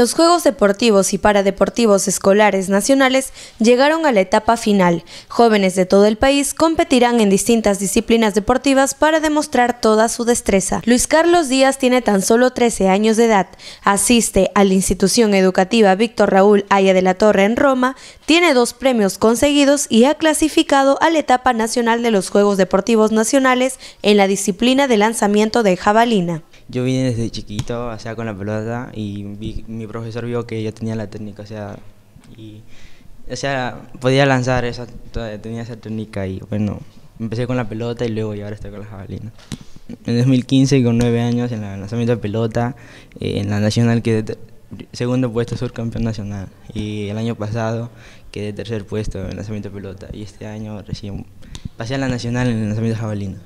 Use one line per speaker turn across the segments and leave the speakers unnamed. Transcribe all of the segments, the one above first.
Los Juegos Deportivos y Paradeportivos Escolares Nacionales llegaron a la etapa final. Jóvenes de todo el país competirán en distintas disciplinas deportivas para demostrar toda su destreza. Luis Carlos Díaz tiene tan solo 13 años de edad, asiste a la institución educativa Víctor Raúl Aya de la Torre en Roma, tiene dos premios conseguidos y ha clasificado a la etapa nacional de los Juegos Deportivos Nacionales en la disciplina de lanzamiento de jabalina.
Yo vine desde chiquito, o sea, con la pelota y mi profesor vio que yo tenía la técnica, o sea, y, o sea, podía lanzar esa, tenía esa técnica y bueno, empecé con la pelota y luego ya ahora estoy con la jabalina. En 2015, con nueve años, en el lanzamiento de pelota, eh, en la nacional quedé segundo puesto surcampeón nacional y el año pasado quedé tercer puesto en lanzamiento de pelota y este año recién pasé a la nacional en el lanzamiento de jabalina.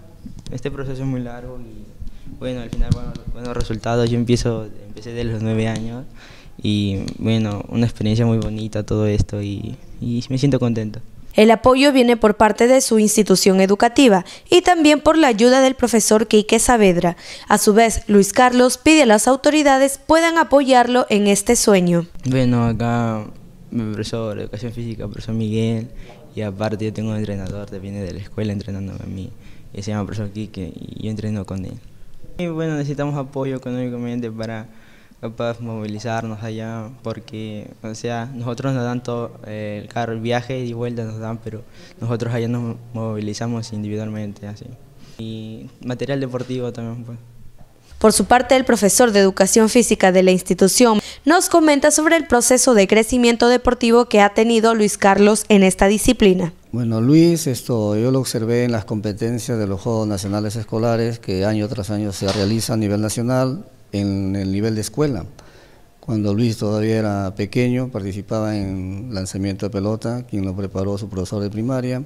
Este proceso es muy largo y bueno, al final bueno, buenos resultados. Yo empiezo, empecé desde los nueve años y bueno, una experiencia muy bonita todo esto y, y me siento contento.
El apoyo viene por parte de su institución educativa y también por la ayuda del profesor Quique Saavedra. A su vez, Luis Carlos pide a las autoridades puedan apoyarlo en este sueño.
Bueno, acá mi profesor de educación física, profesor Miguel, y aparte yo tengo un entrenador que viene de la escuela entrenándome a mí, que se llama profesor Quique, y yo entreno con él bueno, necesitamos apoyo económicamente para movilizarnos allá, porque, o sea, nosotros nos dan todo eh, el carro, el viaje y vuelta nos dan, pero nosotros allá nos movilizamos individualmente, así. Y material deportivo también, pues.
Por su parte, el profesor de Educación Física de la institución nos comenta sobre el proceso de crecimiento deportivo que ha tenido Luis Carlos en esta disciplina.
Bueno, Luis, esto yo lo observé en las competencias de los Juegos Nacionales Escolares que año tras año se realiza a nivel nacional en el nivel de escuela. Cuando Luis todavía era pequeño, participaba en lanzamiento de pelota, quien lo preparó su profesor de primaria.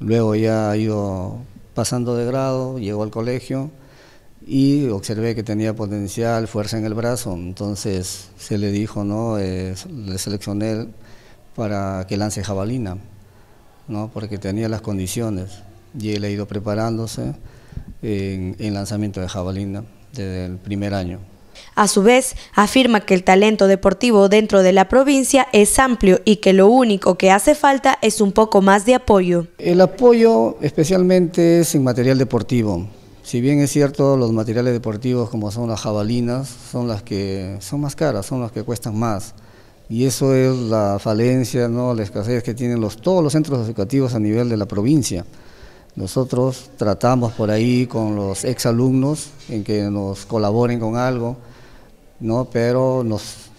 Luego ya ha ido pasando de grado, llegó al colegio y observé que tenía potencial, fuerza en el brazo. Entonces se le dijo, ¿no? Eh, le seleccioné para que lance jabalina. ¿no? porque tenía las condiciones y él ha ido preparándose en, en lanzamiento de jabalina desde el primer año.
A su vez, afirma que el talento deportivo dentro de la provincia es amplio y que lo único que hace falta es un poco más de apoyo.
El apoyo especialmente es en material deportivo. Si bien es cierto, los materiales deportivos como son las jabalinas son las que son más caras, son las que cuestan más y eso es la falencia, ¿no? la escasez que tienen los, todos los centros educativos a nivel de la provincia. Nosotros tratamos por ahí con los exalumnos en que nos colaboren con algo, ¿no? pero nos,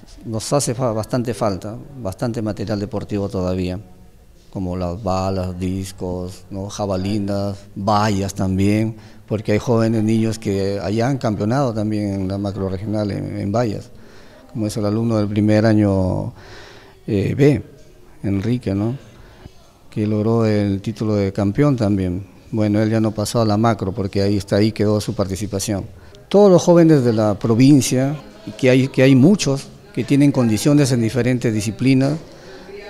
hace bastante falta, bastante material deportivo todavía, como las balas, discos, jabalinas, vallas también, porque hay jóvenes niños que allá han campeonado también en la macroregional en vallas como es el alumno del primer año eh, B, Enrique, ¿no? que logró el título de campeón también. Bueno, él ya no pasó a la macro porque ahí está, ahí quedó su participación. Todos los jóvenes de la provincia, que hay, que hay muchos, que tienen condiciones en diferentes disciplinas,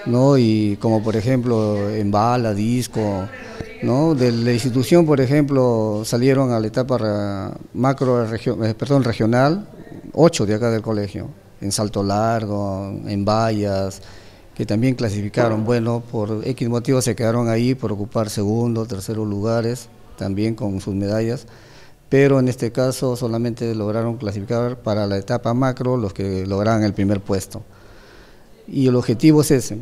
¿no? y como por ejemplo en bala, disco, ¿no? de la institución por ejemplo salieron a la etapa macro, eh, perdón, regional, ocho de acá del colegio en salto largo, en vallas, que también clasificaron. Bueno, por X motivos se quedaron ahí por ocupar segundo, terceros lugares, también con sus medallas. Pero en este caso solamente lograron clasificar para la etapa macro los que lograron el primer puesto. Y el objetivo es ese,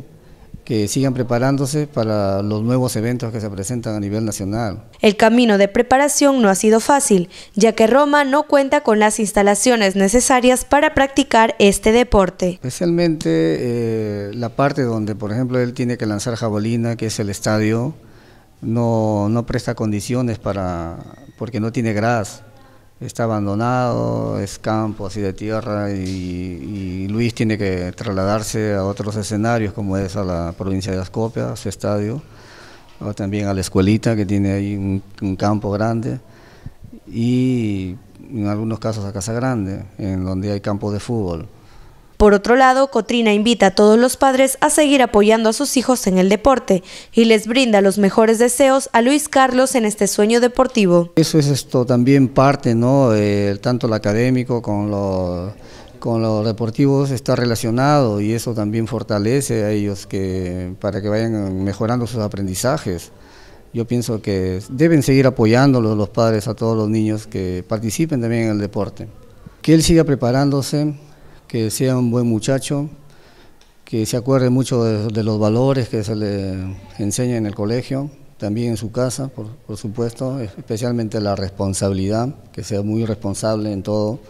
que sigan preparándose para los nuevos eventos que se presentan a nivel nacional.
El camino de preparación no ha sido fácil, ya que Roma no cuenta con las instalaciones necesarias para practicar este deporte.
Especialmente eh, la parte donde, por ejemplo, él tiene que lanzar jabalina, que es el estadio, no, presta condiciones para, porque no tiene gras está abandonado, es campo así de tierra y, Luis tiene que trasladarse a otros escenarios como es a la provincia de Las Copias, su estadio, o también a la escuelita que tiene ahí un, campo grande y en algunos casos a Casa Grande, en donde hay campo de fútbol.
Por otro lado, Cotrina invita a todos los padres a seguir apoyando a sus hijos en el deporte y les brinda los mejores deseos a Luis Carlos en este sueño deportivo.
Eso es esto también parte, ¿no? Eh, tanto el académico con los con los deportivos está relacionado y eso también fortalece a ellos que, para que vayan mejorando sus aprendizajes. Yo pienso que deben seguir apoyándolos los padres a todos los niños que participen también en el deporte. Que él siga preparándose, que sea un buen muchacho, que se acuerde mucho de, los valores que se le enseña en el colegio, también en su casa, por, supuesto, especialmente la responsabilidad, que sea muy responsable en todo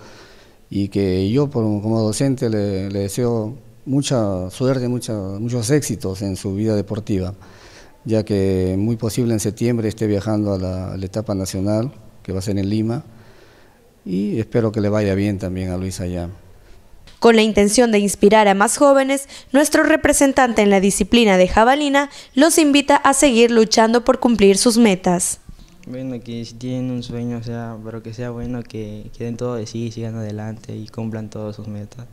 y que yo como docente le, deseo mucha suerte, muchos éxitos en su vida deportiva, ya que muy posible en septiembre esté viajando a la, a la etapa nacional, que va a ser en Lima, y espero que le vaya bien también a Luis allá.
Con la intención de inspirar a más jóvenes, nuestro representante en la disciplina de jabalina los invita a seguir luchando por cumplir sus metas.
Bueno, que si tienen un sueño, o sea, pero que sea bueno, que queden todo de sí, sigan adelante y cumplan todas sus metas.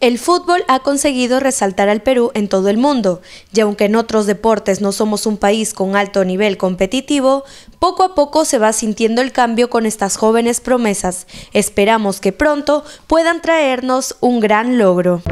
El fútbol ha conseguido resaltar al Perú en todo el mundo, y aunque en otros deportes no somos un país con alto nivel competitivo, poco a poco se va sintiendo el cambio con estas jóvenes promesas. Esperamos que pronto puedan traernos un gran logro.